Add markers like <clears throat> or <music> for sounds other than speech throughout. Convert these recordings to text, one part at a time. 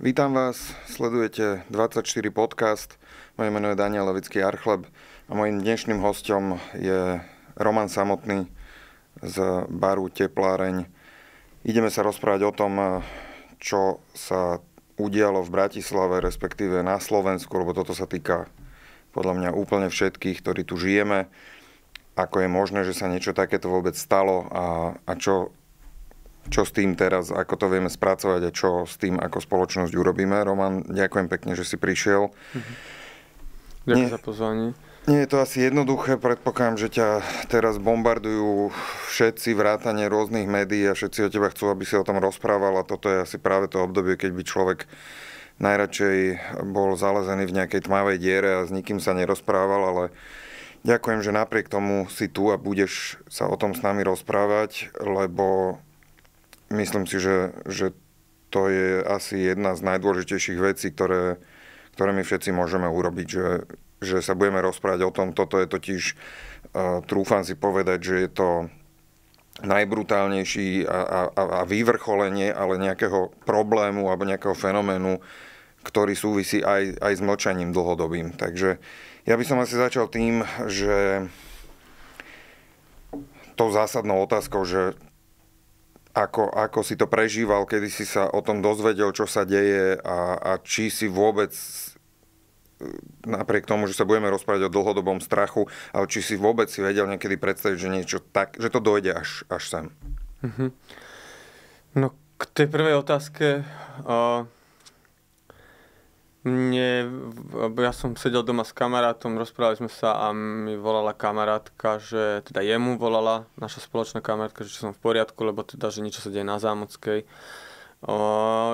Vítam vás, sledujete 24 podcast. Moje meno je Daniel Levický Archleb a mojim dnešným hostom je Roman Samotný z baru Tepláreň. Ideme sa rozprávať o tom, čo sa udialo v Bratislave, respektíve na Slovensku, lebo toto sa týka podľa mňa úplne všetkých, ktorí tu žijeme. Ako je možné, že sa niečo takéto vôbec stalo a, a čo čo s tým teraz, ako to vieme spracovať a čo s tým ako spoločnosť urobíme. Roman, ďakujem pekne, že si prišiel. Mhm. Ďakujem Nie. za pozvanie. Nie je to asi jednoduché, predpokladám, že ťa teraz bombardujú všetci vrátane rôznych médií a všetci o teba chcú, aby si o tom rozprával a toto je asi práve to obdobie, keď by človek najradšej bol zalezený v nejakej tmavej diere a s nikým sa nerozprával, ale ďakujem, že napriek tomu si tu a budeš sa o tom s nami rozprávať, lebo myslím si, že, že to je asi jedna z najdôležitejších vecí, ktoré, ktoré my všetci môžeme urobiť, že, že sa budeme rozprávať o tom. Toto je totiž, uh, trúfam si povedať, že je to najbrutálnejší a, a, a vývrcholenie ale nejakého problému alebo nejakého fenoménu, ktorý súvisí aj, aj s mlčaním dlhodobým. Takže ja by som asi začal tým, že tou zásadnou otázkou, že ako, ako si to prežíval, kedy si sa o tom dozvedel, čo sa deje a, a či si vôbec napriek tomu, že sa budeme rozprávať o dlhodobom strachu, ale či si vôbec si vedel niekedy predstaviť, že niečo tak, že to dojde až, až sem? Mm-hmm. No k tej prvej otázke uh, nie, ja som sedel doma s kamarátom, rozprávali sme sa a mi volala kamarátka, že teda jemu volala naša spoločná kamarátka, že som v poriadku, lebo teda, že niečo sa deje na Zámockej.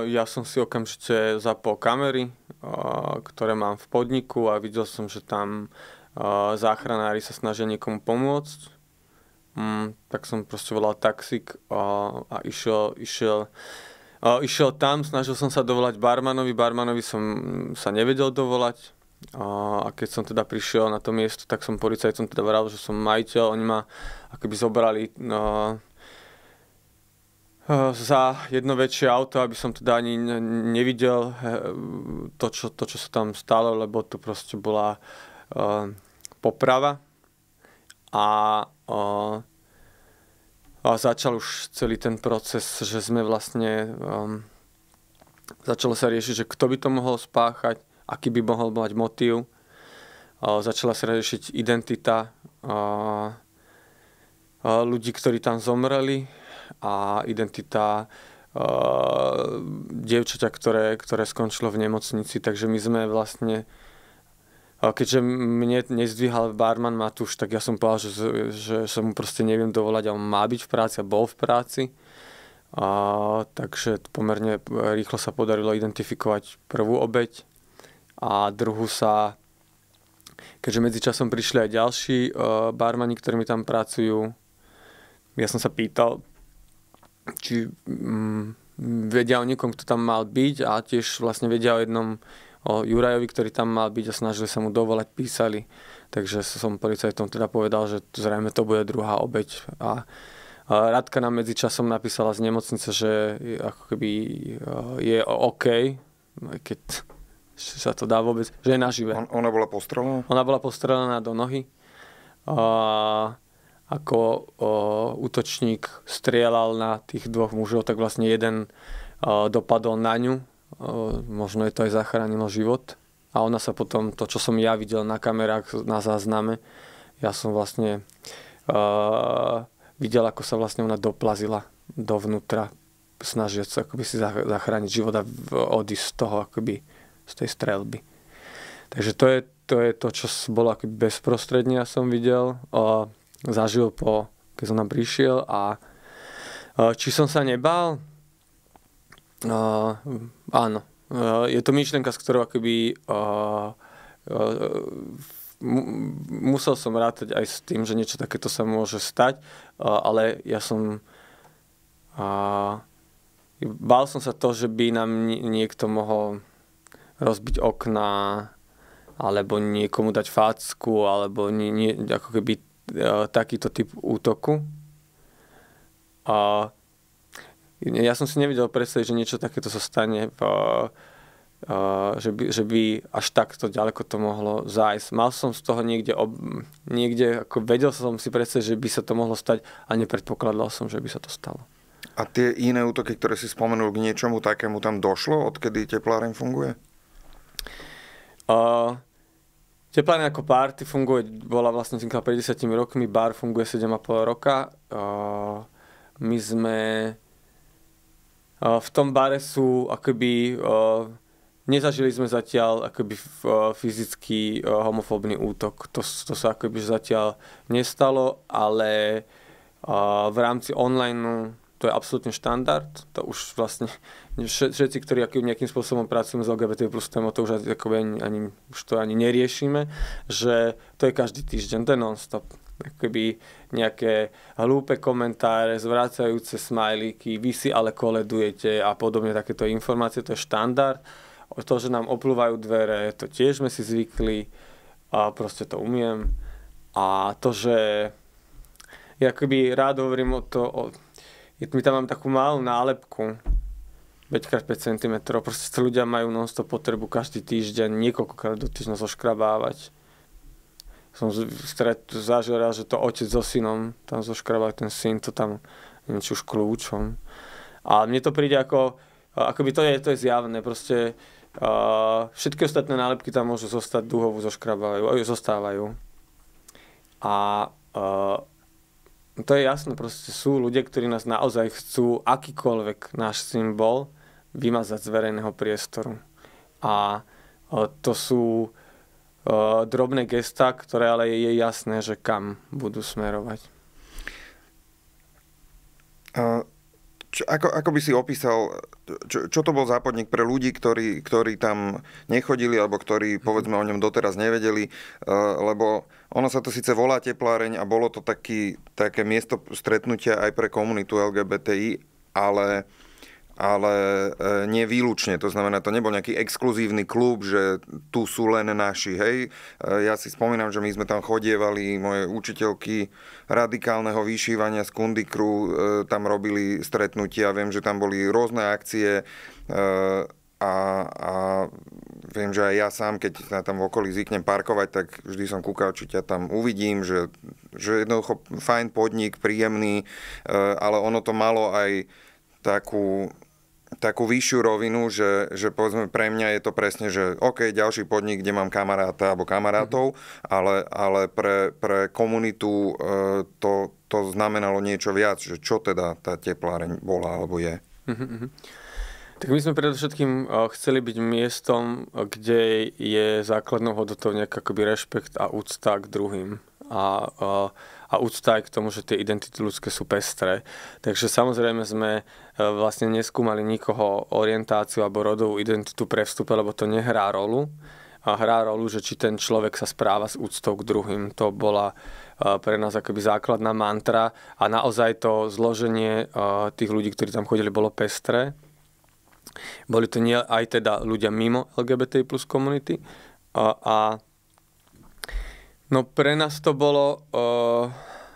Ja som si okamžite zapol kamery, ktoré mám v podniku a videl som, že tam záchranári sa snažia niekomu pomôcť. Mm, tak som proste volal taxík a išiel, išiel išiel tam, snažil som sa dovolať barmanovi, barmanovi som sa nevedel dovolať. a keď som teda prišiel na to miesto, tak som policajtom teda vral, že som majiteľ, oni ma akoby zobrali no, za jedno väčšie auto, aby som teda ani nevidel to, čo, to, čo sa tam stalo, lebo to proste bola uh, poprava. A a začal už celý ten proces, že sme vlastne, um, začalo sa riešiť, že kto by to mohol spáchať, aký by mohol mať motív. Uh, začala sa riešiť identita uh, uh, ľudí, ktorí tam zomreli a identita dievčaťa, ktoré, ktoré skončilo v nemocnici. Takže my sme vlastne keďže mne nezdvíhal barman Matúš, tak ja som povedal, že, že sa mu proste neviem dovolať a on má byť v práci a bol v práci. A, takže pomerne rýchlo sa podarilo identifikovať prvú obeď a druhú sa, keďže medzičasom prišli aj ďalší uh, barmani, ktorí mi tam pracujú, ja som sa pýtal, či um, vedia o niekom, kto tam mal byť a tiež vlastne vedia o jednom o Jurajovi, ktorý tam mal byť a snažili sa mu dovolať, písali. Takže som policajtom teda povedal, že zrejme to bude druhá obeď. A Radka nám medzičasom napísala z nemocnice, že ako keby e, je OK, keď sa to dá vôbec, že je nažive. On, ona bola postrelená? Ona bola postrelená do nohy. A ako o, e, útočník strieľal na tých dvoch mužov, tak vlastne jeden o, e, dopadol na ňu možno je to aj zachránilo život. A ona sa potom, to čo som ja videl na kamerách, na zázname, ja som vlastne uh, videl, ako sa vlastne ona doplazila dovnútra, snažiať sa akoby si zachrániť život a odísť z toho, akoby z tej strelby. Takže to je to, je to čo bolo akoby bezprostredne, ja som videl, uh, zažil po, keď som tam prišiel a uh, či som sa nebál, Uh, áno. Uh, je to myšlenka, z ktorou akoby uh, uh, musel som rátať aj s tým, že niečo takéto sa môže stať, uh, ale ja som... Uh, bál som sa to, že by nám niekto mohol rozbiť okna, alebo niekomu dať facku, alebo nie, nie, ako keby uh, takýto typ útoku. Uh, ja som si nevedel predstaviť, že niečo takéto sa stane v, Uh, eh, eh, že, by, že by až takto ďaleko to mohlo zájsť. Mal som z toho niekde, ob, niekde ako vedel som si predstaviť, že by sa to mohlo stať a nepredpokladal som, že by sa to stalo. A tie iné útoky, ktoré si spomenul, k niečomu takému tam došlo, odkedy tepláren funguje? Uh, eh, tepláren ako party funguje, bola vlastne vznikla pred 10 rokmi, bar funguje 7,5 roka. Uh, my sme v tom bare sú akoby... Nezažili sme zatiaľ akoby fyzický homofóbny útok. To, to sa akoby zatiaľ nestalo, ale v rámci online to je absolútne štandard. To už vlastne <laughs> všetci, ktorí akým, nejakým spôsobom pracujú s LGBT plus témo, to už, ani, ani, už to ani neriešime, že to je každý týždeň, to je non-stop akoby nejaké hlúpe komentáre, zvracajúce smajlíky, vy si ale koledujete a podobne takéto informácie, to je štandard. O to, že nám oplúvajú dvere, to tiež sme si zvykli a proste to umiem. A to, že ja akoby rád hovorím o to, o, my tam mám takú malú nálepku, 5x5 cm, proste ľudia majú non potrebu každý týždeň niekoľkokrát do týždňa zoškrabávať som stret, zažil raz, že to otec so synom tam zoškrabal, ten syn to tam, niečo už kľúčom. A mne to príde ako, akoby to je, to je zjavné, proste uh, všetky ostatné nálepky tam môžu zostať, dúhovú zoškrabávajú, zostávajú. A uh, to je jasné, proste sú ľudia, ktorí nás naozaj chcú akýkoľvek náš symbol vymazať z verejného priestoru. A uh, to sú drobné gesta, ktoré ale je jasné, že kam budú smerovať. Čo, ako, ako by si opísal, čo, čo to bol západník pre ľudí, ktorí, ktorí tam nechodili alebo ktorí mhm. povedzme o ňom doteraz nevedeli, lebo ono sa to síce volá tepláreň a bolo to taký, také miesto stretnutia aj pre komunitu LGBTI, ale uh, ale e, nie výlučne. To znamená, to nebol nejaký exkluzívny klub, že tu sú len naši, hej. E, ja si spomínam, že my sme tam chodievali, moje učiteľky radikálneho vyšívania z Kundikru e, tam robili stretnutia, viem, že tam boli rôzne akcie a, a viem, že aj ja sám, keď sa tam v okolí zvyknem parkovať, tak vždy som kúkal, či ťa tam uvidím, že, že jednoducho fajn podnik, príjemný, ale ono to malo aj takú takú vyššiu rovinu, že, že povedzme pre mňa je to presne, že OK, ďalší podnik, kde mám kamaráta alebo kamarátov, mm-hmm. ale, ale pre, pre komunitu e, to, to znamenalo niečo viac, že čo teda tá tepláreň bola alebo je. Mm-hmm. Tak my sme predovšetkým e, chceli byť miestom, kde je základnou hodnotou nejaký akoby rešpekt a úcta k druhým. A, a e, a úcta aj k tomu, že tie identity ľudské sú pestré. Takže samozrejme sme e, vlastne neskúmali nikoho orientáciu alebo rodovú identitu pre vstupe, lebo to nehrá rolu. A hrá rolu, že či ten človek sa správa s úctou k druhým. To bola e, pre nás akoby základná mantra a naozaj to zloženie e, tých ľudí, ktorí tam chodili, bolo pestré. Boli to nie aj teda ľudia mimo LGBT plus komunity a, a No pre nás to bolo, uh,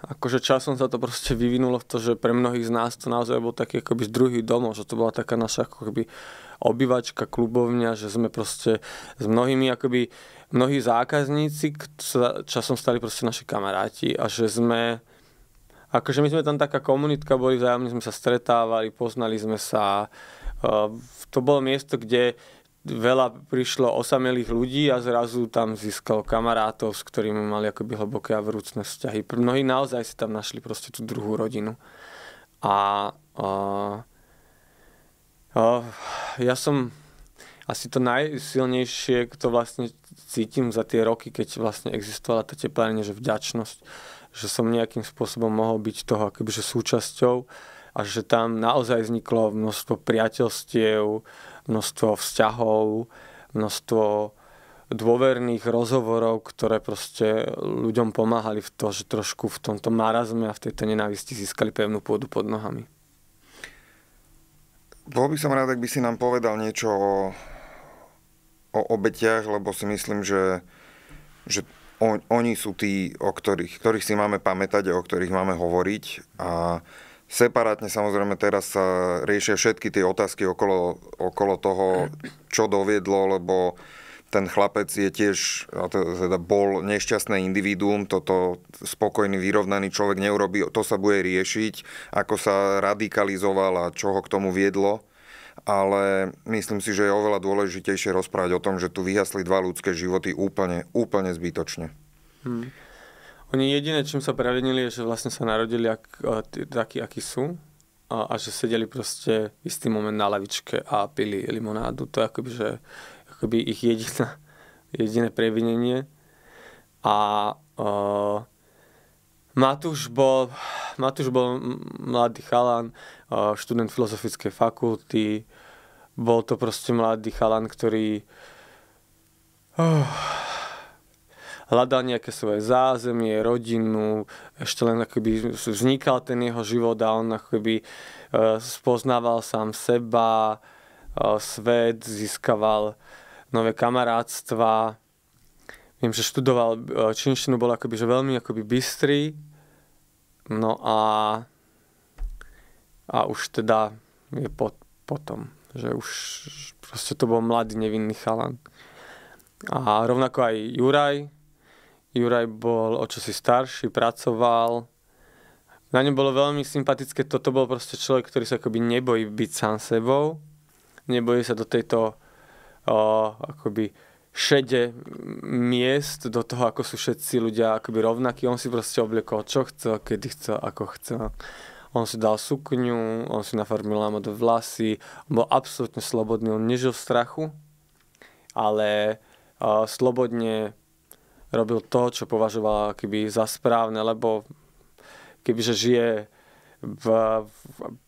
akože časom sa to proste vyvinulo v to, že pre mnohých z nás to naozaj bol taký akoby z druhý domov, že to bola taká naša akoby obyvačka, klubovňa, že sme proste s mnohými akoby, mnohí zákazníci sa časom stali proste naši kamaráti a že sme, akože my sme tam taká komunitka boli, vzájomne sme sa stretávali, poznali sme sa, uh, to bolo miesto, kde veľa prišlo osamelých ľudí a zrazu tam získal kamarátov, s ktorými mali akoby hlboké a vrúcne vzťahy. Mnohí naozaj si tam našli proste tú druhú rodinu. A, a, a ja som asi to najsilnejšie, to vlastne cítim za tie roky, keď vlastne existovala tá teplárne, že vďačnosť, že som nejakým spôsobom mohol byť toho akoby, že súčasťou a že tam naozaj vzniklo množstvo priateľstiev, množstvo vzťahov, množstvo dôverných rozhovorov, ktoré proste ľuďom pomáhali v to, že trošku v tomto marazme a v tejto nenávisti získali pevnú pôdu pod nohami. Bol by som rád, ak by si nám povedal niečo o, o obetiach, lebo si myslím, že, že on, oni sú tí, o ktorých, ktorých si máme pamätať a o ktorých máme hovoriť. A Separátne samozrejme teraz sa riešia všetky tie otázky okolo, okolo toho, čo doviedlo, lebo ten chlapec je tiež, teda bol nešťastné individuum, toto spokojný, vyrovnaný človek neurobi, to sa bude riešiť, ako sa radikalizoval a čo ho k tomu viedlo ale myslím si, že je oveľa dôležitejšie rozprávať o tom, že tu vyhasli dva ľudské životy úplne, úplne zbytočne. Hmm. Oni jediné, čím sa prevenili, je, že vlastne sa narodili ak, takí, akí sú a, a že sedeli proste istý moment na lavičke a pili limonádu. To je akoby, že, akoby ich jediná, <laughs> jediné previnenie. A uh, Matúš bol, Matúš bol mladý chalan, uh, študent filozofickej fakulty. Bol to proste mladý chalan, ktorý... Uh, hľadal nejaké svoje zázemie, rodinu, ešte len akoby vznikal ten jeho život a on akoby e, spoznával sám seba, e, svet, získaval nové kamarátstva. Viem, že študoval e, činštinu, bol akoby, že veľmi akoby bystrý. No a, a už teda je po, potom, že už proste to bol mladý, nevinný chalan. A rovnako aj Juraj, Juraj bol o čosi starší, pracoval. Na ňom bolo veľmi sympatické, toto bol proste človek, ktorý sa akoby nebojí byť sám sebou, nebojí sa do tejto o, akoby šede miest, do toho, ako sú všetci ľudia akoby rovnakí. On si proste obliekol, čo chcel, kedy chcel, ako chcel. On si dal sukňu, on si nafarmil do vlasy, on bol absolútne slobodný, on nežil v strachu, ale uh, slobodne robil to, čo považoval keby za správne, lebo kebyže žije v,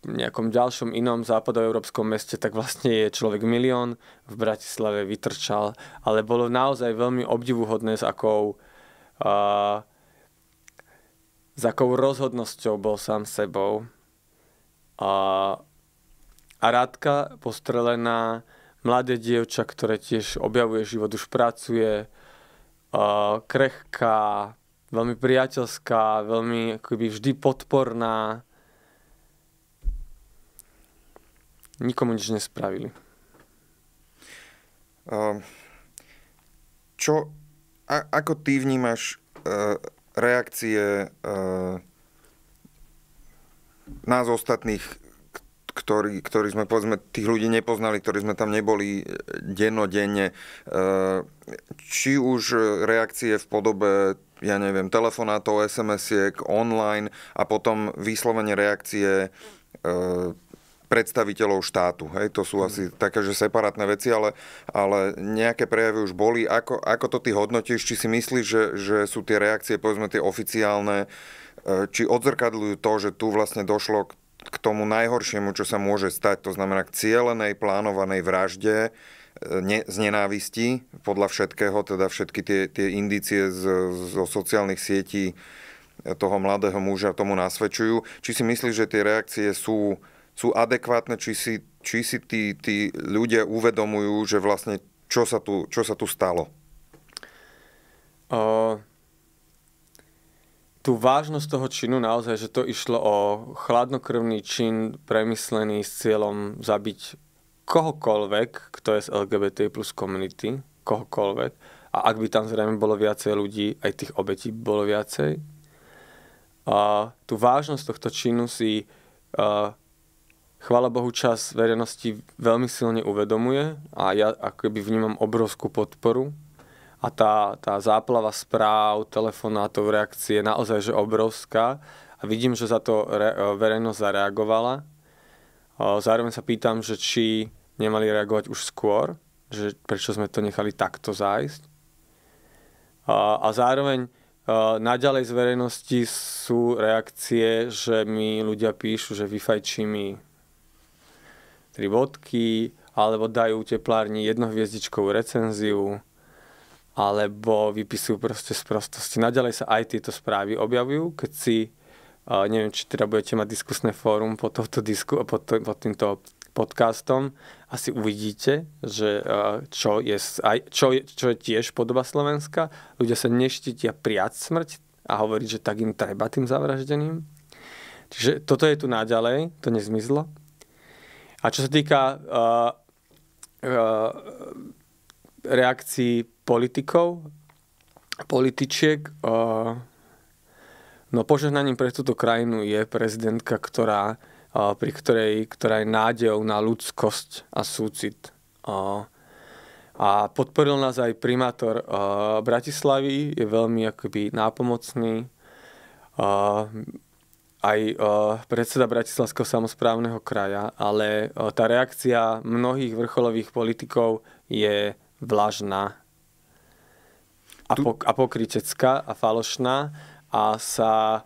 nejakom ďalšom inom západoeurópskom meste, tak vlastne je človek milión, v Bratislave vytrčal, ale bolo naozaj veľmi obdivuhodné, s akou, uh, s akou rozhodnosťou bol sám sebou. Uh, a Rádka postrelená, mladé dievča, ktoré tiež objavuje život, už pracuje, uh, krehká, veľmi priateľská, veľmi akoby vždy podporná. Nikomu nič nespravili. Uh, čo, a, ako ty vnímaš uh, reakcie uh, nás ostatných ktorý, ktorý sme povedzme tých ľudí nepoznali, ktorí sme tam neboli e, dennodenne. E, či už reakcie v podobe ja neviem, telefonátov, SMS-iek, online a potom vyslovene reakcie e, predstaviteľov štátu. Hej, to sú asi mhm. také, že separátne veci, ale, ale nejaké prejavy už boli. Ako, ako to ty hodnotíš? Či si myslíš, že, že sú tie reakcie, povedzme tie oficiálne, či odzrkadľujú to, že tu vlastne došlo k k tomu najhoršiemu, čo sa môže stať, to znamená k cieľenej, plánovanej vražde e, ne, z nenávisti, podľa všetkého, teda všetky tie, tie indície z, zo sociálnych sietí toho mladého muža tomu nasvedčujú. Či si myslíš, že tie reakcie sú, sú adekvátne, či si, či si tí, tí ľudia uvedomujú, že vlastne čo sa tu, čo sa tu stalo? Uh tú vážnosť toho činu naozaj, že to išlo o chladnokrvný čin premyslený s cieľom zabiť kohokoľvek, kto je z LGBT plus komunity, kohokoľvek. A ak by tam zrejme bolo viacej ľudí, aj tých obetí bolo viacej. A tú vážnosť tohto činu si uh, chvála Bohu čas verejnosti veľmi silne uvedomuje a ja akoby vnímam obrovskú podporu a tá, tá záplava správ, telefonátov, reakcie je naozaj že obrovská a vidím, že za to re, e, verejnosť zareagovala. Zároveň sa pýtam, že či nemali reagovať už skôr, že prečo sme to nechali takto zájsť. A, a zároveň e, naďalej z verejnosti sú reakcie, že mi ľudia píšu, že vyfajčí mi tri bodky, alebo dajú teplárni jednohviezdičkovú recenziu alebo vypisujú proste z prostosti. Naďalej sa aj tieto správy objavujú, keď si, neviem, či teda budete mať diskusné fórum pod, tohto disku, pod, to, pod týmto podcastom, asi uvidíte, že čo, je, aj, čo, je, čo je tiež podoba Slovenska. Ľudia sa neštítia prijať smrť a hovoriť, že tak im treba tým zavraždeným. Čiže toto je tu naďalej, to nezmizlo. A čo sa týka uh, uh, reakcií politikov, političiek. No požehnaním pre túto krajinu je prezidentka, ktorá, pri ktorej, ktorá je nádejou na ľudskosť a súcit. A podporil nás aj primátor Bratislavy, je veľmi akoby nápomocný. Aj predseda Bratislavského samozprávneho kraja, ale tá reakcia mnohých vrcholových politikov je vlažná a, po, a pokrytecká a falošná a sa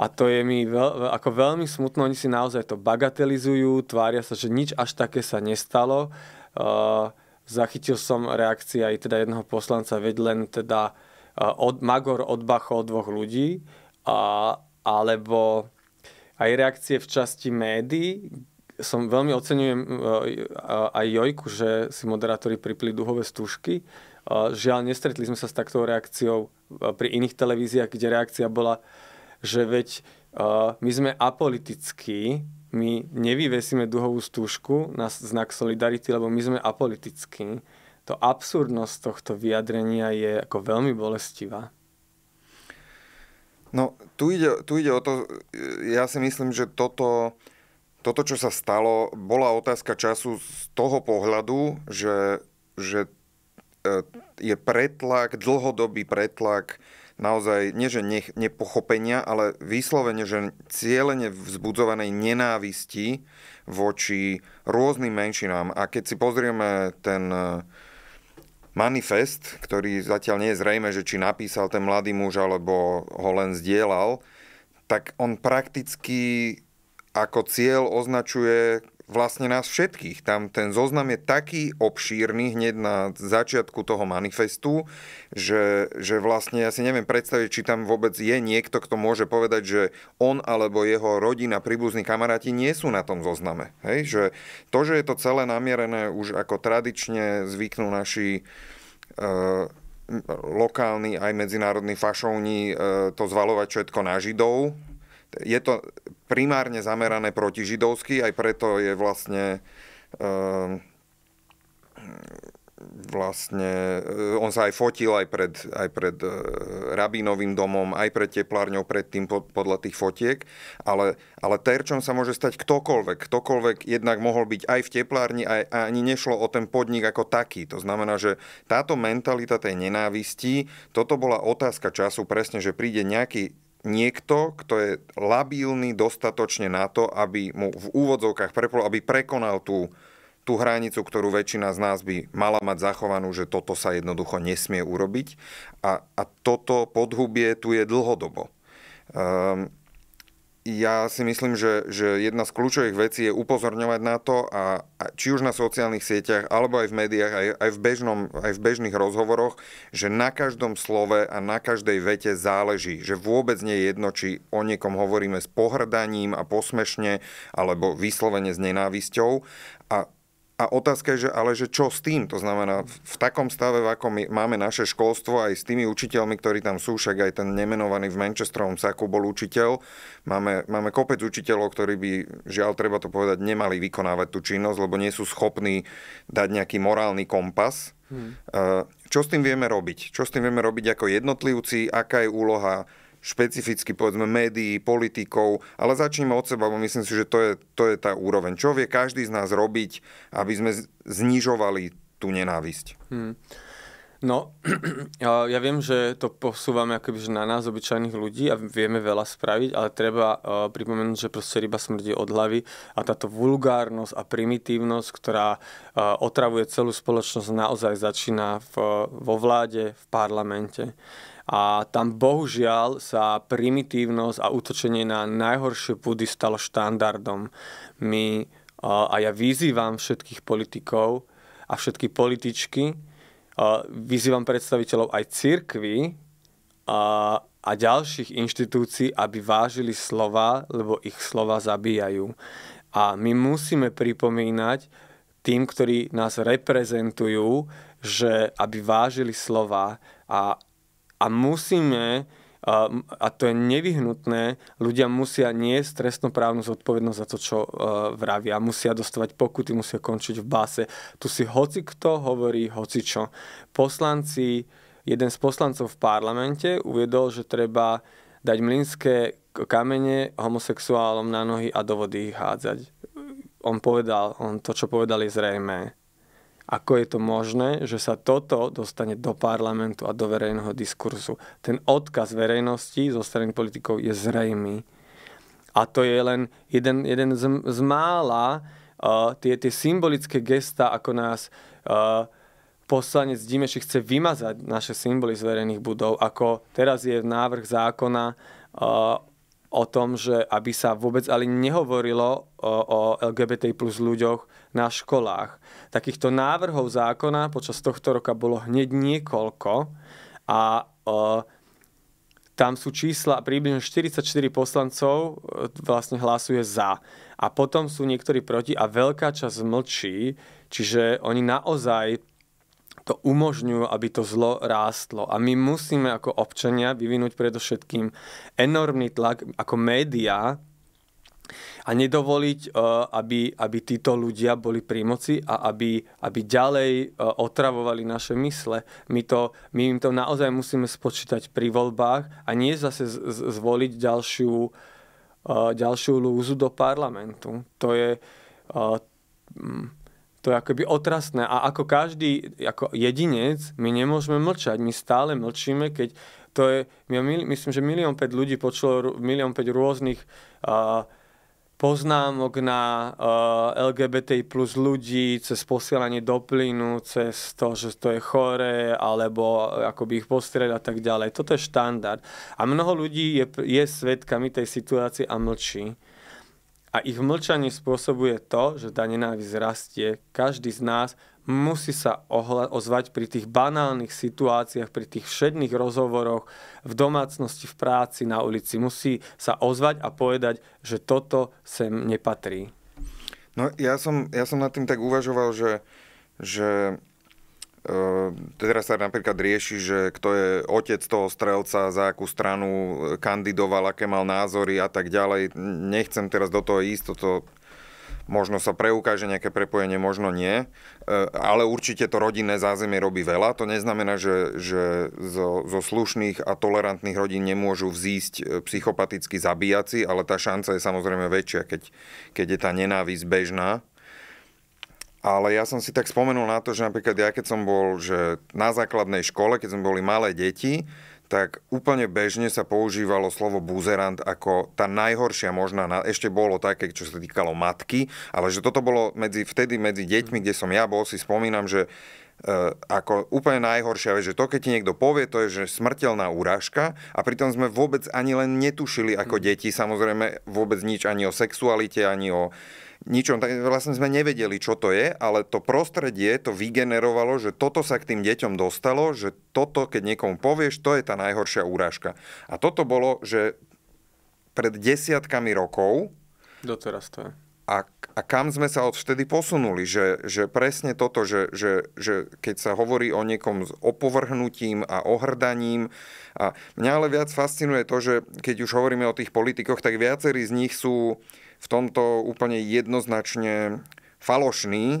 a to je mi veľ, ako veľmi smutno, oni si naozaj to bagatelizujú, tvária sa, že nič až také sa nestalo. Uh, zachytil som reakcie aj teda jedného poslanca, veď len teda uh, od, Magor odbachol dvoch ľudí, uh, alebo aj reakcie v časti médií, som veľmi oceňujem e, aj Jojku, že si moderátori pripli duhové stúžky. E, žiaľ, nestretli sme sa s takto reakciou e, pri iných televíziách, kde reakcia bola, že veď my sme apolitickí, my nevyvesíme duhovú stúžku na znak solidarity, lebo my sme apolitickí. To absurdnosť tohto vyjadrenia je ako veľmi bolestivá. No, tu ide, tu ide o to, ja si myslím, že toto toto, čo sa stalo, bola otázka času z toho pohľadu, že, že e, je pretlak, dlhodobý pretlak naozaj, nie že ne, nepochopenia, ale vyslovene, že cieľene vzbudzovanej nenávisti voči rôznym menšinám. A keď si pozrieme ten e, manifest, ktorý zatiaľ nie je zrejme, že či napísal ten mladý muž, alebo ho len zdieľal, tak on prakticky ako cieľ označuje vlastne nás všetkých. Tam ten zoznam je taký obšírny hneď na začiatku toho manifestu, že, že vlastne ja si neviem predstaviť, či tam vôbec je niekto, kto môže povedať, že on alebo jeho rodina, príbuzní kamaráti nie sú na tom zozname. Hej? Že to, že je to celé namierené už ako tradične zvyknú naši e, lokálni aj medzinárodní fašovní e, eh, to zvalovať všetko na Židov, je to primárne zamerané proti židovsky, aj preto je vlastne ehm, vlastne, eh, on sa aj fotil aj pred, aj pred eh, rabínovým domom, aj pred teplárňou, predtým podľa tých fotiek, ale, ale terčom sa môže stať ktokoľvek. Ktokoľvek jednak mohol byť aj v teplárni a, a ani nešlo o ten podnik ako taký. To znamená, že táto mentalita tej nenávisti, toto bola otázka času presne, že príde nejaký niekto, kto je labilný dostatočne na to, aby mu v úvodzovkách prepol, aby prekonal tú, tú hranicu, ktorú väčšina z nás by mala mať zachovanú, že toto sa jednoducho nesmie urobiť. A, a toto podhubie tu je dlhodobo. Um, ja si myslím, že, že jedna z kľúčových vecí je upozorňovať na to, a, a či už na sociálnych sieťach, alebo aj v médiách, aj, aj, v bežnom, aj v bežných rozhovoroch, že na každom slove a na každej vete záleží. Že vôbec nie je jedno, či o niekom hovoríme s pohrdaním a posmešne, alebo vyslovene s nenávisťou. A a otázka je, že, ale že čo s tým? To znamená, v takom stave, v akom máme naše školstvo, aj s tými učiteľmi, ktorí tam sú, však aj ten nemenovaný v Manchesterovom saku bol učiteľ. Máme, máme kopec učiteľov, ktorí by, žiaľ, treba to povedať, nemali vykonávať tú činnosť, lebo nie sú schopní dať nejaký morálny kompas. Hmm. Eh, čo s tým vieme robiť? Čo s tým vieme robiť ako jednotlivci? Aká je úloha špecificky povedzme médií, politikov, ale začneme od seba, bo myslím si, že to je, to je tá úroveň. Čo vie každý z nás robiť, aby sme znižovali tú nenávisť? Hmm. No, <clears throat> ja viem, že to posúvame akoby na nás, obyčajných ľudí a vieme veľa spraviť, ale treba eh, pripomenúť, že proste ryba smrdí od hlavy a táto vulgárnosť a primitívnosť, ktorá eh, otravuje celú spoločnosť, naozaj začína v, vo vláde, v parlamente. A tam bohužiaľ sa primitívnosť a útočenie na najhoršie púdy stalo štandardom. My, a ja vyzývam všetkých politikov a všetky političky, vyzývam predstaviteľov aj církvy a, a ďalších inštitúcií, aby vážili slova, lebo ich slova zabíjajú. A my musíme pripomínať tým, ktorí nás reprezentujú, že aby vážili slova a a musíme a, a to je nevyhnutné, ľudia musia niesť trestnoprávnu zodpovednosť za to, čo e, vravia. Musia dostávať pokuty, musia končiť v báse. Tu si hoci kto hovorí hoci čo. Poslanci, jeden z poslancov v parlamente uviedol, že treba dať mlinské kamene homosexuálom na nohy a do vody ich hádzať. On povedal, on to, čo povedal, je zrejme. Ako je to možné, že sa toto dostane do parlamentu a do verejného diskursu. Ten odkaz verejnosti zo strany politikov je zrejmý. A to je len jeden, jeden z, z mála uh, tie, tie symbolické gesta, ako nás uh, poslanec Dimeši chce vymazať naše symboly z verejných budov, ako teraz je návrh zákona uh, o tom, že aby sa vôbec ale nehovorilo uh, o LGBT plus ľuďoch na školách. Takýchto návrhov zákona počas tohto roka bolo hneď niekoľko a e, tam sú čísla, približne 44 poslancov e, vlastne hlasuje za. A potom sú niektorí proti a veľká časť mlčí, čiže oni naozaj to umožňujú, aby to zlo rástlo. A my musíme ako občania vyvinúť predovšetkým enormný tlak ako médiá a nedovoliť, e, aby, aby títo ľudia boli pri moci a aby, aby ďalej e, otravovali naše mysle. My, to, my im to naozaj musíme spočítať pri voľbách a nie zase zvoliť ďalšiu, e, ďalšiu lúzu do parlamentu. To je, mm, to je akoby otrasné. A ako každý ako jedinec, my nemôžeme mlčať. My stále mlčíme, keď to je, my, myslím, že milión päť ľudí počulo milión päť rôznych uh, poznámok na uh, eh, LGBT plus ľudí, cez posielanie do plynu, cez to, že to je chore, alebo eh, by ich postrieľa a tak ďalej. Toto je štandard. A mnoho ľudí je, je svetkami tej situácie a mlčí. A ich mlčanie spôsobuje to, že tá nenávisť rastie. Každý z nás musí sa ohla- ozvať pri tých banálnych situáciách, pri tých všedných rozhovoroch v domácnosti, v práci, na ulici. Musí sa ozvať a povedať, že toto sem nepatrí. No ja som, ja som nad tým tak uvažoval, že, že e, teraz sa napríklad rieši, že kto je otec toho strelca, za akú stranu kandidoval, aké mal názory a tak ďalej. Nechcem teraz do toho ísť, toto možno sa preukáže nejaké prepojenie, možno nie, e, ale určite to rodinné zázemie robí veľa. To neznamená, že, že zo, zo slušných a tolerantných rodín nemôžu vzísť e, psychopaticky zabíjaci, ale tá šanca je samozrejme väčšia, keď, keď je tá nenávisť bežná. Ale ja som si tak spomenul na to, že napríklad ja keď som bol že na základnej škole, keď sme boli malé deti, tak úplne bežne sa používalo slovo buzerant ako tá najhoršia možná, na, ešte bolo také, čo sa týkalo matky, ale že toto bolo medzi, vtedy medzi deťmi, kde som ja bol, si spomínam, že e, ako úplne najhoršia vec, že to, keď ti niekto povie, to je, že smrteľná úražka a pritom sme vôbec ani len netušili ako mhm. deti, samozrejme vôbec nič ani o sexualite, ani o ničom, tak vlastne sme nevedeli, čo to je, ale to prostredie to vygenerovalo, že toto sa k tým deťom dostalo, že toto, keď niekomu povieš, to je tá najhoršia úrážka. A toto bolo, že pred desiatkami rokov... Doteraz to je. A, a kam sme sa od vtedy posunuli, že, že presne toto, že, že, že keď sa hovorí o niekom s opovrhnutím a ohrdaním. A mňa ale viac fascinuje to, že keď už hovoríme o tých politikoch, tak viacerí z nich sú uh, v tomto úplne jednoznačne falošný, e,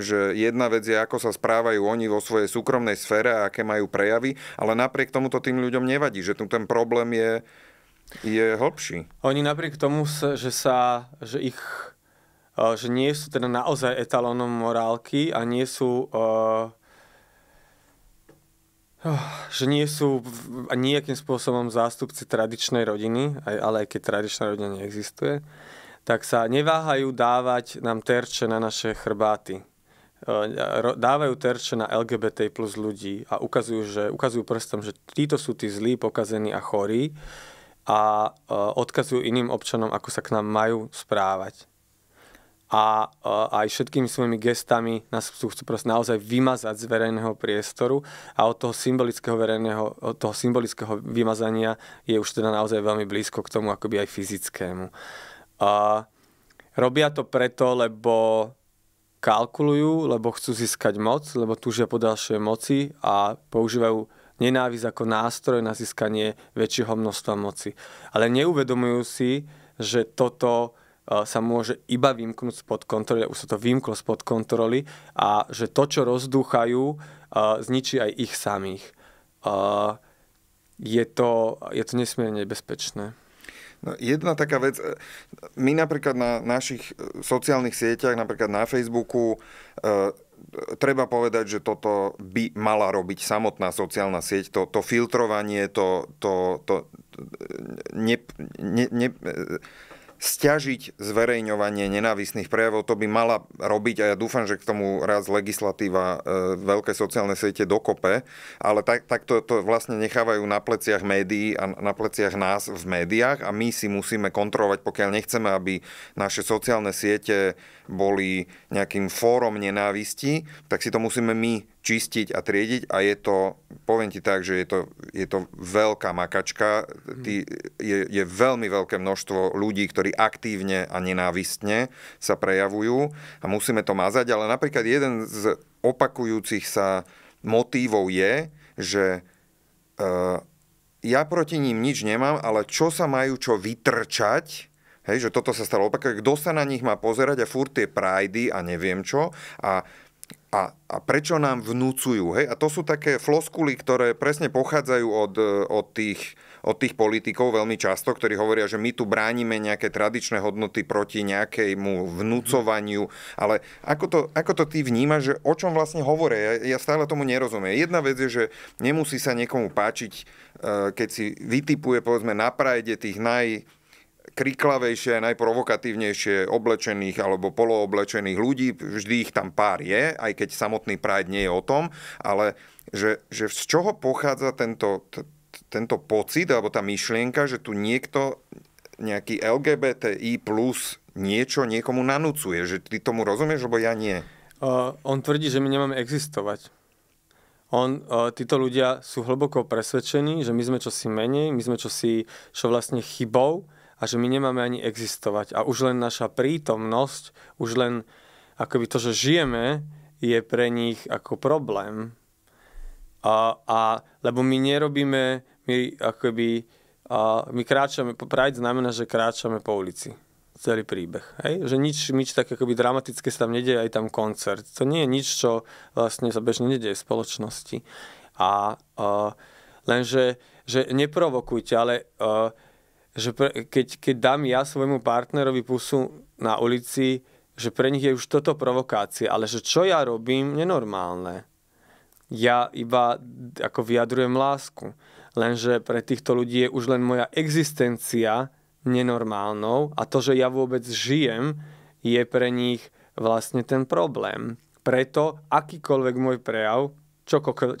že jedna vec je, ako sa správajú oni vo svojej súkromnej sfére a aké majú prejavy, ale napriek tomu to tým ľuďom nevadí, že tu ten problém je, je hlbší. Oni napriek tomu, že sa, že ich e, že nie sú teda naozaj etalónom morálky a nie sú e, že nie sú nejakým spôsobom zástupci tradičnej rodiny, ale aj keď tradičná rodina neexistuje, tak sa neváhajú dávať nám terče na naše chrbáty. E, dávajú terče na LGBT plus ľudí a ukazujú, že, ukazujú prstom, že títo sú tí zlí, pokazení a chorí a e, odkazujú iným občanom, ako sa k nám majú správať. A, a e, aj všetkými svojimi gestami nás chcú proste naozaj vymazať z verejného priestoru a od toho symbolického verejného, od toho symbolického vymazania je už teda naozaj veľmi blízko k tomu akoby aj fyzickému. A robia to preto, lebo kalkulujú, lebo chcú získať moc, lebo túžia po ďalšej moci a používajú nenávisť ako nástroj na získanie väčšieho množstva moci. Ale neuvedomujú si, že toto e, sa môže iba vymknúť spod kontroly, už sa to vymklo spod kontroly a že to, čo rozdúchajú, e, zničí aj ich samých. E, je to, je to nesmierne nebezpečné. No, jedna taká vec, e, my napríklad na našich e, sociálnych sieťach, napríklad na Facebooku, e, treba povedať, že toto by mala robiť samotná sociálna sieť. To, to filtrovanie, to, to, to e, ne, ne, ne, stiažiť zverejňovanie nenávisných prejavov, to by mala robiť a ja dúfam, že k tomu raz legislatíva e, veľké sociálne siete dokope, ale tak, tak to, to vlastne nechávajú na pleciach médií a na pleciach nás v médiách a my si musíme kontrolovať, pokiaľ nechceme, aby naše sociálne siete boli nejakým fórom nenávisti, tak si to musíme my čistiť a triediť a je to, poviem ti tak, že je to, je to veľká makačka, mhm. Ty, je, je veľmi veľké množstvo ľudí, ktorí aktívne a nenávistne sa prejavujú a musíme to mazať, ale napríklad jeden z opakujúcich sa motívov je, že uh, ja proti ním nič nemám, ale čo sa majú čo vytrčať, hej, že toto sa stalo opakovane, kto sa na nich má pozerať a furt tie prajdy a neviem čo a a, a prečo nám vnúcujú. Hej? A to sú také floskuly, ktoré presne pochádzajú od, eh, od, tých, od tých politikov veľmi často, ktorí hovoria, že my tu bránime nejaké tradičné hodnoty proti nejakému vnúcovaniu. Ale ako to, ako to ty vnímaš, že o čom vlastne hovoria? Ja, ja stále tomu nerozumiem. Jedna vec je, že nemusí sa niekomu páčiť, eh, keď si vytipuje povedzme na prajde tých naj najkriklavejšie, najprovokatívnejšie oblečených alebo polooblečených ľudí. Vždy ich tam pár je, aj keď samotný Pride nie je o tom, ale že, že z čoho pochádza tento, t- tento pocit alebo tá myšlienka, že tu niekto nejaký LGBTI plus niečo niekomu nanúcuje. Že ty tomu rozumieš, lebo ja nie. Uh, on tvrdí, že my nemáme existovať. On, uh, títo ľudia sú hlboko presvedčení, že my sme čosi menej, my sme čosi, čo vlastne chybou a že my nemáme ani existovať. A už len naša prítomnosť, už len akoby to, že žijeme, je pre nich ako problém. A, a lebo my nerobíme, my akoby, a, my kráčame, Pride znamená, že kráčame po ulici. Celý príbeh. Hej? Že nič, nič tak akoby dramatické sa tam nedieje, aj tam koncert. To nie je nič, čo vlastne sa bežne nedieje v spoločnosti. A, a lenže že neprovokujte, ale uh, že pre, keď, keď dám ja svojmu partnerovi pusu na ulici, že pre nich je už toto provokácia, ale že čo ja robím, nenormálne. Ja iba ako vyjadrujem lásku. Lenže pre týchto ľudí je už len moja existencia nenormálnou a to, že ja vôbec žijem, je pre nich vlastne ten problém. Preto akýkoľvek môj prejav,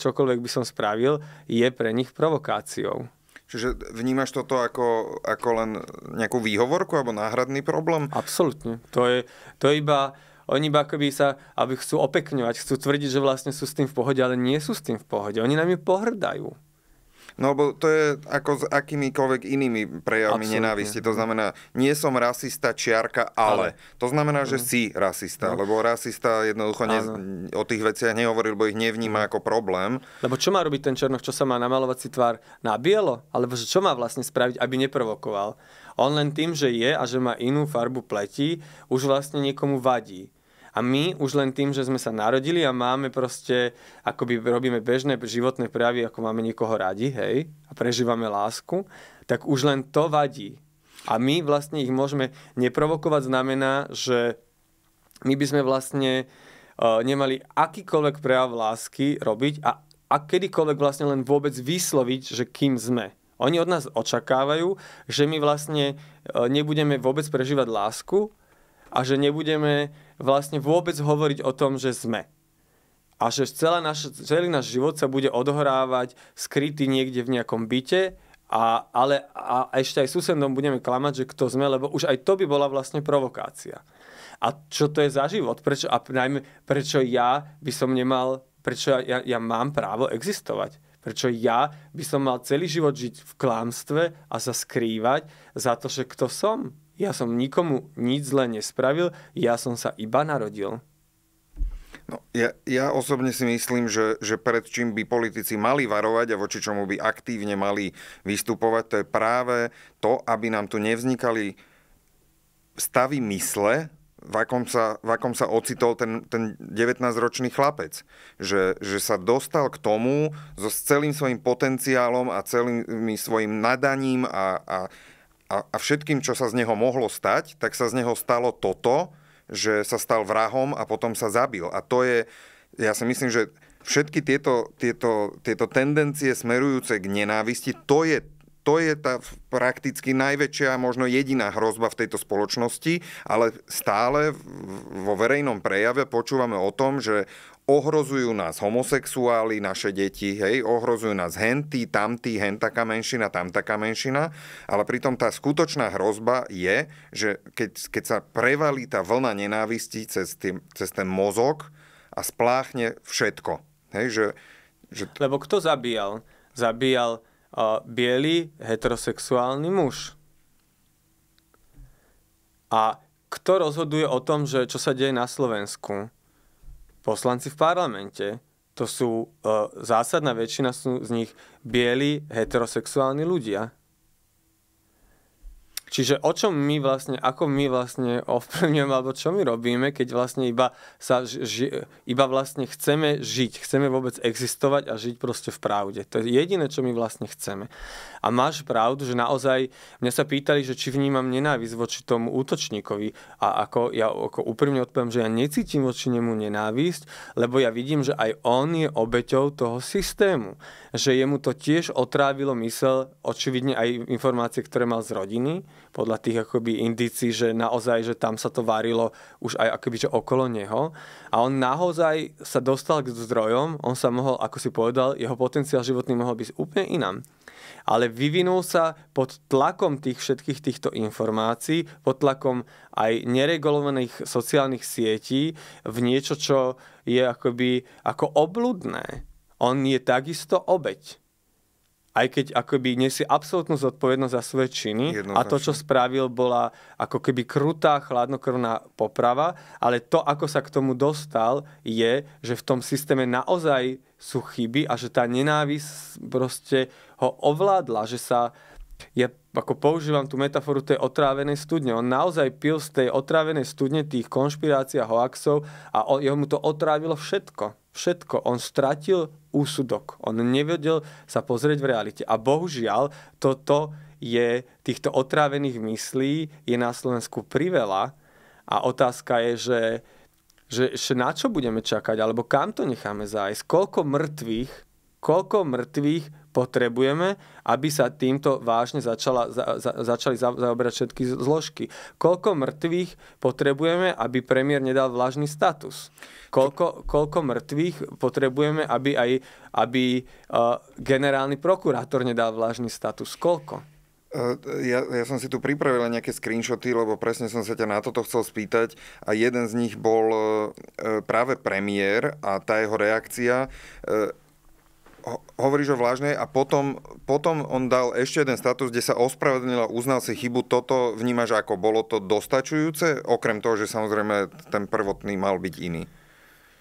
čokoľvek by som spravil, je pre nich provokáciou. Čiže vnímaš toto ako, ako len nejakú výhovorku alebo náhradný problém? Absolutne. To je, to je iba, oni iba akoby sa, aby chcú opekňovať, chcú tvrdiť, že vlastne sú s tým v pohode, ale nie sú s tým v pohode. Oni nami pohrdajú. No lebo to je ako s akýmikoľvek inými prejavmi Absolutne. nenávisti. To znamená, nie som rasista, čiarka, ale. ale. To znamená, že mm. si rasista, no. lebo rasista jednoducho ne, o tých veciach nehovoril, lebo ich nevníma mhm. ako problém. Lebo čo má robiť ten černoch, čo sa má namalovať si tvár na bielo? Alebo čo má vlastne spraviť, aby neprovokoval? On len tým, že je a že má inú farbu pleti, už vlastne niekomu vadí. A my už len tým, že sme sa narodili a máme proste, akoby robíme bežné životné prejavy, ako máme niekoho radi, hej, a prežívame lásku, tak už len to vadí. A my vlastne ich môžeme neprovokovať, znamená, že my by sme vlastne uh, nemali akýkoľvek prejav lásky robiť a, a kedykoľvek vlastne len vôbec vysloviť, že kým sme. Oni od nás očakávajú, že my vlastne uh, nebudeme vôbec prežívať lásku a že nebudeme vlastne vôbec hovoriť o tom, že sme. A že celá naš, celý náš život sa bude odohrávať skrytý niekde v nejakom byte, a, ale a ešte aj susedom budeme klamať, že kto sme, lebo už aj to by bola vlastne provokácia. A čo to je za život? Prečo, a najmä, prečo ja by som nemal, prečo ja, ja mám právo existovať? Prečo ja by som mal celý život žiť v klámstve a sa skrývať za to, že kto som? Ja som nikomu nič zle nespravil, ja som sa iba narodil. No, ja, ja osobne si myslím, že, že pred čím by politici mali varovať a voči čomu by aktívne mali vystupovať, to je práve to, aby nám tu nevznikali stavy mysle, v akom sa, v akom sa ocitol ten, ten 19-ročný chlapec. Že, že sa dostal k tomu so s celým svojim potenciálom a celým svojim nadaním a, a, a, a všetkým, čo sa z neho mohlo stať, tak sa z neho stalo toto, že sa stal vrahom a potom sa zabil. A to je, ja si myslím, že všetky tieto, tieto, tieto tendencie smerujúce k nenávisti, to je to je tá prakticky najväčšia, možno jediná hrozba v tejto spoločnosti, ale stále vo verejnom prejave počúvame o tom, že ohrozujú nás homosexuáli, naše deti, hej, ohrozujú nás hentí, tamtí, hen taká menšina, tam taká menšina, ale pritom tá skutočná hrozba je, že keď, keď sa prevalí tá vlna nenávisti cez, tým, cez ten mozog a spláchne všetko. Hej, že, že Lebo kto zabíjal? Zabíjal uh, biely heterosexuálny muž. A kto rozhoduje o tom, že čo sa deje na Slovensku? poslanci v parlamente, to sú e, zásadná väčšina sú z nich bieli heterosexuálni ľudia. Čiže o čom my vlastne, ako my vlastne ovplyvňujeme, alebo čo my robíme, keď vlastne iba, sa, ži, iba vlastne chceme žiť, chceme vôbec existovať a žiť proste v pravde. To je jediné, čo my vlastne chceme. A máš pravdu, že naozaj, mňa sa pýtali, že či vnímam nenávisť voči tomu útočníkovi a ako ja ako úprimne odpoviem, že ja necítim voči nemu nenávisť, lebo ja vidím, že aj on je obeťou toho systému. Že jemu to tiež otrávilo mysel, očividne aj informácie, ktoré mal z rodiny, podľa tých akoby indicí, že naozaj, že tam sa to varilo už aj akoby, že okolo neho. A on naozaj sa dostal k zdrojom, on sa mohol, ako si povedal, jeho potenciál životný mohol byť úplne inám. Ale vyvinul sa pod tlakom tých všetkých týchto informácií, pod tlakom aj neregulovaných sociálnych sietí v niečo, čo je akoby ako obludné. On je takisto obeď aj keď akoby nesie absolútnu zodpovednosť za svoje činy a to, čo spravil, bola ako keby krutá, chladnokrvná poprava, ale to, ako sa k tomu dostal, je, že v tom systéme naozaj sú chyby a že tá nenávisť proste ho ovládla, že sa... Ja ako používam tú metaforu tej otrávenej studne. On naozaj pil z tej otrávenej studne tých konšpirácií a hoaxov a on, jeho mu to otrávilo všetko. Všetko. On stratil úsudok. On nevedel sa pozrieť v realite. A bohužiaľ, toto je, týchto otrávených myslí je na Slovensku priveľa a otázka je, že, že, že na čo budeme čakať, alebo kam to necháme zájsť, koľko mŕtvych, koľko mŕtvych potrebujeme, aby sa týmto vážne začala, za, za, začali zaoberať všetky zložky. Koľko mŕtvych potrebujeme, aby premiér nedal vlážny status? Koľko, koľko mŕtvych potrebujeme, aby aj aby, uh, generálny prokurátor nedal vlážny status? Koľko? E, ja, ja som si tu pripravil nejaké screenshoty, lebo presne som sa ťa na toto chcel spýtať a jeden z nich bol e, práve premiér a tá jeho reakcia hovoríš o Vlážnej a potom, potom on dal ešte jeden status, kde sa ospravedlnil a uznal si chybu. Toto vnímaš ako? Bolo to dostačujúce? Okrem toho, že samozrejme ten prvotný mal byť iný.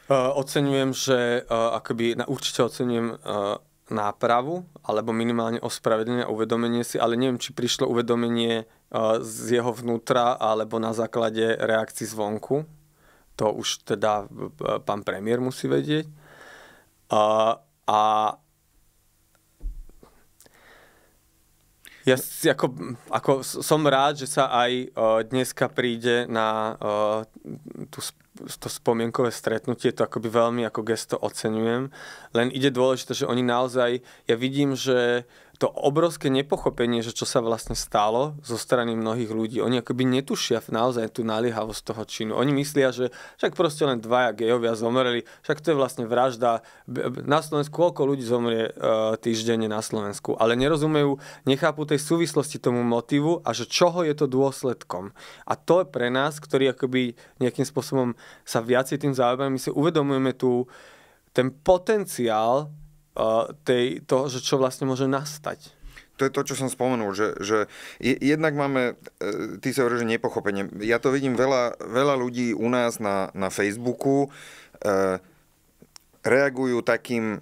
Uh, oceňujem, že uh, akoby, na, určite ocenujem uh, nápravu, alebo minimálne ospravedlenie a uvedomenie si, ale neviem, či prišlo uvedomenie uh, z jeho vnútra, alebo na základe reakcií zvonku. To už teda uh, pán premiér musí vedieť. A uh, a ja si ako, ako som rád, že sa aj uh, dneska príde na uh, tú, to spomienkové stretnutie, to akoby veľmi ako gesto oceňujem. Len ide dôležité, že oni naozaj, ja vidím, že uh, to obrovské nepochopenie, že čo sa vlastne stalo zo strany mnohých ľudí. Oni akoby netušia naozaj tú naliehavosť toho činu. Oni myslia, že však proste len dvaja gejovia zomreli, však to je vlastne vražda. Na Slovensku koľko ľudí zomrie e, týždenne na Slovensku, ale nerozumejú, nechápu tej súvislosti tomu motivu a že čoho je to dôsledkom. A to je pre nás, ktorí akoby nejakým spôsobom sa viacej tým zaujímame, my si uvedomujeme tú, ten potenciál tej, toho, že čo vlastne môže nastať to je to, čo som spomenul, že, že jednak máme, e, ty sa hovoríš, že nepochopenie. Ja to vidím veľa, veľa ľudí u nás na, na Facebooku, e, reagujú takým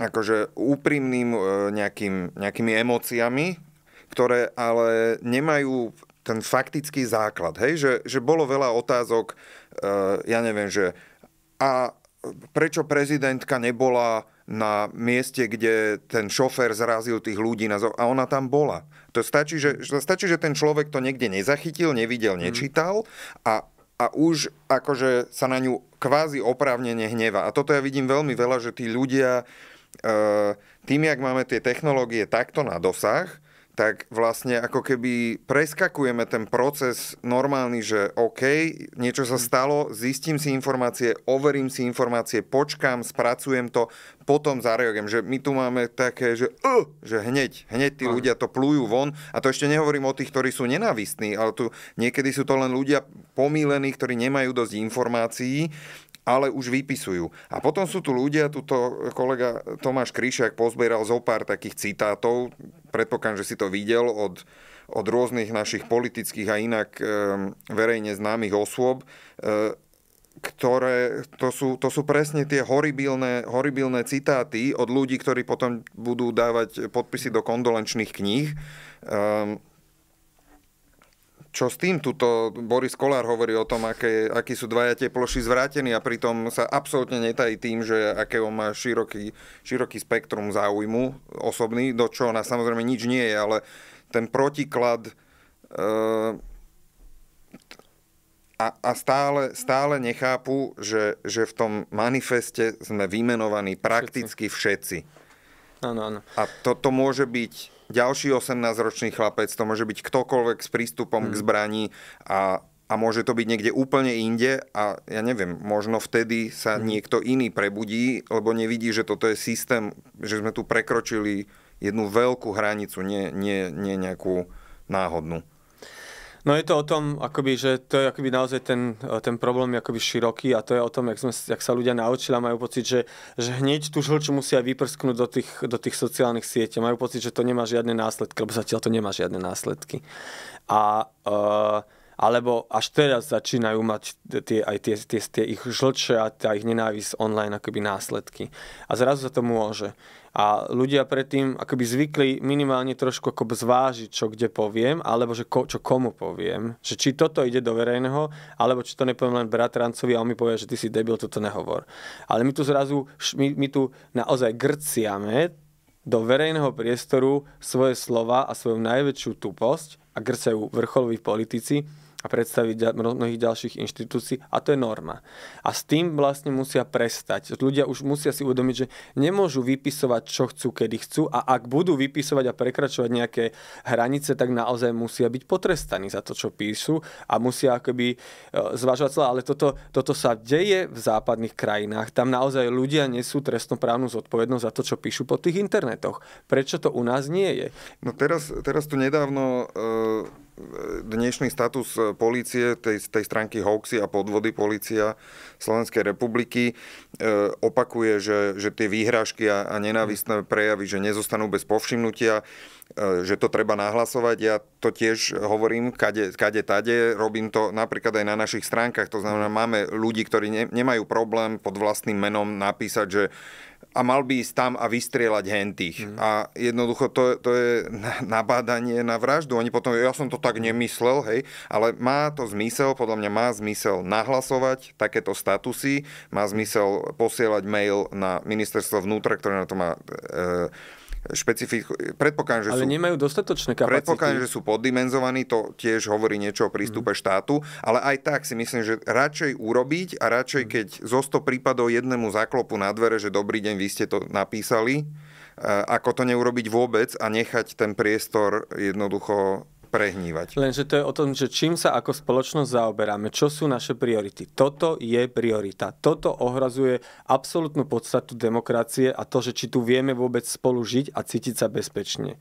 akože úprimným e, nejakým, nejakými emóciami, ktoré ale nemajú ten faktický základ. Hej? Že, že bolo veľa otázok, e, ja neviem, že a prečo prezidentka nebola na mieste, kde ten šofér zrazil tých ľudí na a ona tam bola. To stačí, že, stačí, že ten človek to niekde nezachytil, nevidel, mhm. nečítal a, a už akože sa na ňu kvázi oprávnene hneva. A toto ja vidím veľmi veľa, že tí ľudia e, tým, jak máme tie technológie takto na dosah, tak vlastne ako keby preskakujeme ten proces normálny, že OK, niečo sa mhm. stalo, zistím si informácie, overím si informácie, počkám, spracujem to, potom zareagujem. Že my tu máme také, že, uh, že hneď, hneď tí Aha. ľudia to plujú von. A to ešte nehovorím o tých, ktorí sú nenávistní, ale tu niekedy sú to len ľudia pomílení, ktorí nemajú dosť informácií ale už vypisujú. A potom sú tu ľudia, tuto kolega Tomáš Kryšák pozbieral zo pár takých citátov, predpokladám, že si to videl od od rôznych našich politických a inak eh, verejne známych osôb, eh, ktoré, to sú, to sú presne tie horibilné, horibilné citáty od ľudí, ktorí potom budú dávať podpisy do kondolenčných kníh. Ehm, čo s tým? Tuto Boris Kolár hovorí o tom, aké, akí sú dvaja tie ploši zvrátení a pritom sa absolútne netají tým, že aké on má široký, široký spektrum záujmu osobný, do čoho na samozrejme nič nie je, ale ten protiklad e, a, a stále, stále nechápu, že, že v tom manifeste sme vymenovaní prakticky všetci. Áno, áno. A toto to môže byť ďalší 18-ročný chlapec, to môže byť ktokoľvek s prístupom hmm. k mm. zbraní a a môže to byť niekde úplne inde a ja neviem, možno vtedy sa mm. niekto iný prebudí, lebo nevidí, že toto je systém, že sme tu prekročili jednu veľkú hranicu, nie, nie, nie nejakú náhodnú. No je to o tom, akoby, že to je akoby naozaj ten, e, ten problém akoby široký a to je o tom, jak, sme, jak sa ľudia naučili a majú pocit, že, že hneď tú žlč musia vyprsknúť do tých, do tých sociálnych sieť. Majú pocit, že to nemá žiadne následky, lebo zatiaľ to nemá žiadne následky. A uh, alebo až teraz začínajú mať tie, aj tie, tie, tie ich žlče a tá ich nenávisť online akoby následky. A zrazu sa to môže. A ľudia predtým akoby zvykli minimálne trošku ako zvážiť, čo kde poviem, alebo že ko, čo komu poviem. Že či toto ide do verejného, alebo či to nepoviem len bratrancovi a on mi povie, že ty si debil, toto nehovor. Ale my tu zrazu, my, my tu naozaj grciame do verejného priestoru svoje slova a svoju najväčšiu tuposť a grcajú vrcholoví politici, a predstaviť mnohých ďalších inštitúcií a to je norma. A s tým vlastne musia prestať. Ľudia už musia si uvedomiť, že nemôžu vypisovať, čo chcú, kedy chcú a ak budú vypisovať a prekračovať nejaké hranice, tak naozaj musia byť potrestaní za to, čo píšu a musia akoby e, zvažovať celé. Ale toto, toto sa deje v západných krajinách. Tam naozaj ľudia nesú trestnoprávnu zodpovednosť za to, čo píšu po tých internetoch. Prečo to u nás nie je? No teraz, teraz tu nedávno e, dnešný status eh, policie, tej, tej stránky hoaxy a podvody policia Slovenskej republiky eh, opakuje, že, že tie výhražky a, a nenávistné prejavy, že nezostanú bez povšimnutia, eh, že to treba nahlasovať. Ja to tiež hovorím, kade, kade tade, robím to napríklad aj na našich stránkach. To znamená, máme ľudí, ktorí ne, nemajú problém pod vlastným menom napísať, že a mal by ísť tam a vystrieľať hentých. Mm. A jednoducho to, to je nabádanie na vraždu. Oni potom, ja som to tak nemyslel, hej, ale má to zmysel, podľa mňa má zmysel nahlasovať takéto statusy, má zmysel posielať mail na ministerstvo vnútra, ktoré na to má... E, špecifiku... Predpokladám, že Ale sú... nemajú dostatočné kapacity. Predpokladám, že sú poddimenzovaní, to tiež hovorí niečo o prístupe mm. štátu, ale aj tak si myslím, že radšej urobiť a radšej, mhm. keď zo 100 prípadov jednému zaklopu na dvere, že dobrý deň, vy ste to napísali, e, ako to neurobiť vôbec a nechať ten priestor jednoducho prehnívať. Lenže to je o tom, že čím sa ako spoločnosť zaoberáme, čo sú naše priority. Toto je priorita. Toto ohrazuje absolútnu podstatu demokracie a to, že či tu vieme vôbec spolu žiť a cítiť sa bezpečne.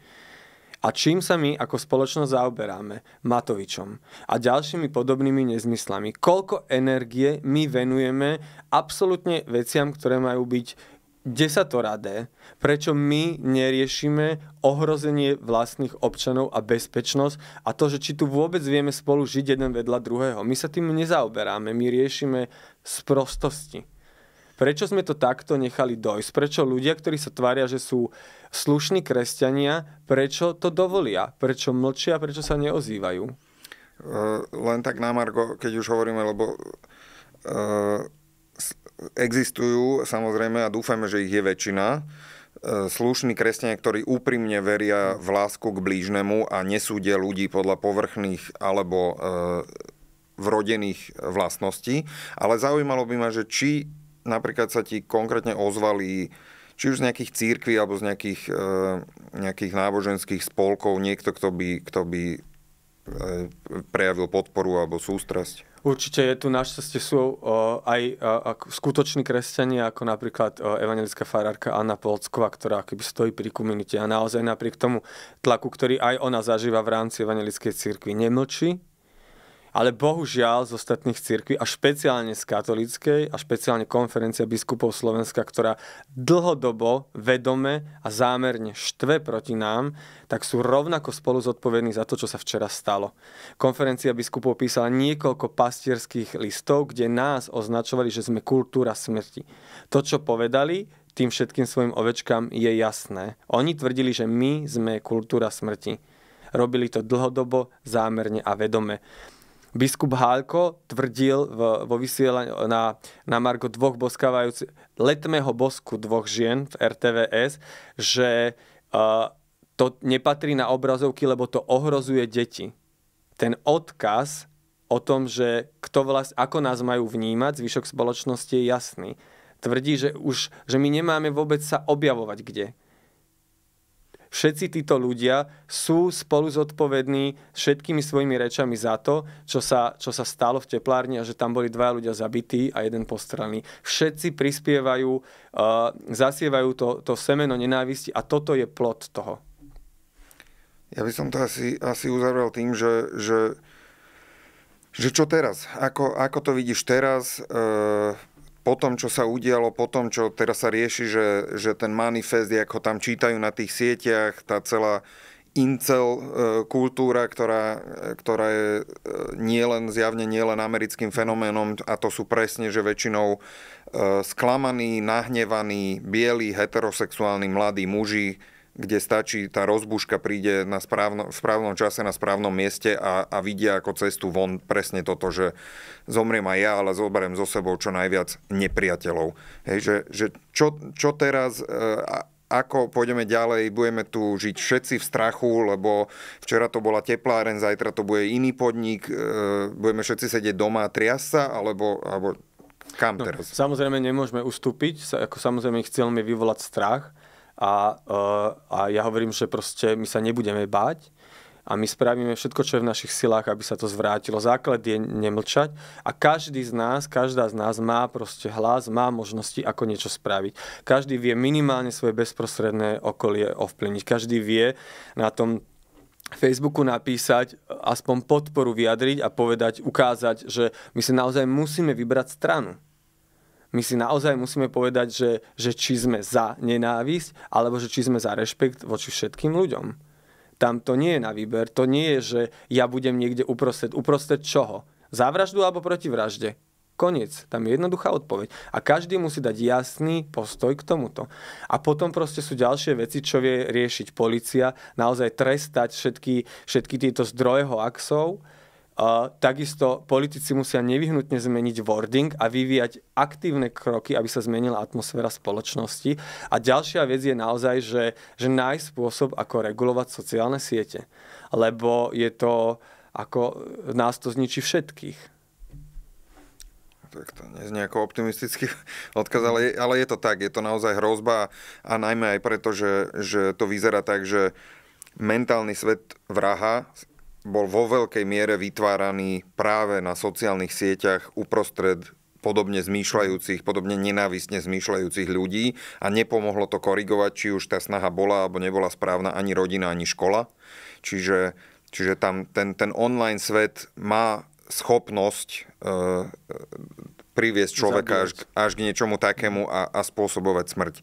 A čím sa my ako spoločnosť zaoberáme? Matovičom a ďalšími podobnými nezmyslami. Koľko energie my venujeme absolútne veciam, ktoré majú byť desatorade, prečo my neriešime ohrozenie vlastných občanov a bezpečnosť a to, že či tu vôbec vieme spolu žiť jeden vedľa druhého. My sa tým nezaoberáme, my riešime sprostosti. Prečo sme to takto nechali dojsť? Prečo ľudia, ktorí sa tvária, že sú slušní kresťania, prečo to dovolia? Prečo mlčia? Prečo sa neozývajú? Len tak na Margo, keď už hovoríme, lebo uh existujú samozrejme a dúfame, že ich je väčšina, e, slušní kresťania, ktorí úprimne veria v lásku k blížnemu a nesúdia ľudí podľa povrchných alebo e, vrodených vlastností. Ale zaujímalo by ma, že či napríklad sa ti konkrétne ozvali či už z nejakých církví alebo z nejakých, e, nejakých náboženských spolkov, niekto, kto by, kto by E, prejavil podporu alebo sústrasť? Určite je tu našťastie sú e, aj e, skutoční kresťania, ako napríklad evangelická farárka Anna Polcková, ktorá keby stojí pri komunite a naozaj napriek tomu tlaku, ktorý aj ona zažíva v rámci evangelickej cirkvi, nemlčí ale bohužiaľ z ostatných církví a špeciálne z katolíckej a špeciálne konferencia biskupov Slovenska, ktorá dlhodobo, vedome a zámerne štve proti nám, tak sú rovnako spolu zodpovední za to, čo sa včera stalo. Konferencia biskupov písala niekoľko pastierských listov, kde nás označovali, že sme kultúra smrti. To, čo povedali, tým všetkým svojim ovečkám je jasné. Oni tvrdili, že my sme kultúra smrti. Robili to dlhodobo, zámerne a vedome biskup Hálko tvrdil v, vo vysielaní na, na Margo dvoch boskávajúcich, letmého bosku dvoch žien v RTVS, že uh, to nepatrí na obrazovky, lebo to ohrozuje deti. Ten odkaz o tom, že kto vlast, ako nás majú vnímať, zvyšok spoločnosti je jasný. Tvrdí, že už že my nemáme vôbec sa objavovať kde všetci títo ľudia sú spolu zodpovední všetkými svojimi rečami za to, čo sa, čo sa stalo v teplárni a že tam boli dva ľudia zabití a jeden postrelný. Všetci prispievajú, uh, zasievajú to, to semeno nenávisti a toto je plod toho. Ja by som to asi, asi uzavrel tým, že, že, že čo teraz? Ako, ako to vidíš teraz? Uh po tom, čo sa udialo, po tom, čo teraz sa rieši, že, že ten manifest, ako tam čítajú na tých sieťach, tá celá incel e, kultúra, ktorá, ktorá je e, nielen, zjavne nielen americkým fenoménom, a to sú presne, že väčšinou e, sklamaní, nahnevaní, bieli, heterosexuálni mladí muži, kde stačí tá rozbuška príde na správno, v správnom čase na správnom mieste a, a vidia ako cestu von presne toto, že zomriem aj ja, ale zoberiem so sebou čo najviac nepriateľov. Hej, že, že čo, čo teraz, e, ako pôjdeme ďalej, budeme tu žiť všetci v strachu, lebo včera to bola tepláren, zajtra to bude iný podnik, e, budeme všetci sedieť doma a triasť sa, alebo, alebo kam no, Samozrejme nemôžeme ustúpiť, ako samozrejme ich cieľom je vyvolať strach, a, eh, a ja hovorím, že proste my sa nebudeme báť a my spravíme všetko, čo je v našich silách, aby sa to zvrátilo. Základ je nemlčať a každý z nás, každá z nás má proste hlas, má možnosti, ako niečo spraviť. Každý vie minimálne svoje bezprostredné okolie ovplyvniť. Každý vie na tom Facebooku napísať, eh, aspoň podporu vyjadriť a povedať, ukázať, že my si naozaj musíme vybrať stranu my si naozaj musíme povedať, že, že či sme za nenávisť, alebo že či sme za rešpekt voči všetkým ľuďom. Tam to nie je na výber, to nie je, že ja budem niekde uprostred. Uprostred čoho? Za vraždu alebo proti vražde? Koniec. Tam je jednoduchá odpoveď. A každý musí dať jasný postoj k tomuto. A potom proste sú ďalšie veci, čo vie riešiť policia, naozaj trestať všetky, všetky tieto zdroje hoaxov, takisto politici musia nevyhnutne zmeniť wording a vyvíjať aktívne kroky, aby sa zmenila atmosféra spoločnosti. A ďalšia vec je naozaj, že, že nájsť spôsob, ako regulovať sociálne siete. Lebo je to, ako nás to zničí všetkých tak to neznie ako optimistický <laughs> odkaz, ale je, ale je to tak, je to naozaj hrozba a najmä aj preto, že, že to vyzerá tak, že mentálny svet vraha bol vo veľkej miere vytváraný práve na sociálnych sieťach uprostred podobne zmýšľajúcich, podobne nenávisne zmýšľajúcich ľudí a nepomohlo to korigovať, či už tá snaha bola alebo nebola správna ani rodina, ani škola. Čiže, čiže tam ten, ten online svet má schopnosť e, priviesť človeka až, až k niečomu takému a, a spôsobovať smrť.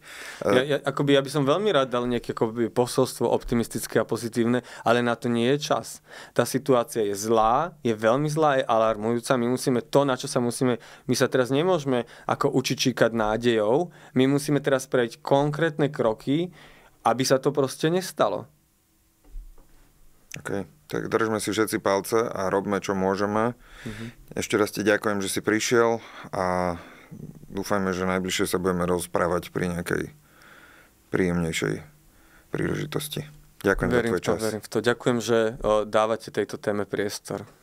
Ja, ja, akoby, ja by som veľmi rád dal nejaké akoby, posolstvo optimistické a pozitívne, ale na to nie je čas. Tá situácia je zlá, je veľmi zlá, je alarmujúca. My musíme to, na čo sa musíme... My sa teraz nemôžeme ako učičíkať nádejou. My musíme teraz prejsť konkrétne kroky, aby sa to proste nestalo. Okay. Tak držme si všetci palce a robme, čo môžeme. Mm-hmm. Ešte raz ti ďakujem, že si prišiel a dúfajme, že najbližšie sa budeme rozprávať pri nejakej príjemnejšej príležitosti. Ďakujem verím za tvoj čas. To, verím v to. Ďakujem, že dávate tejto téme priestor.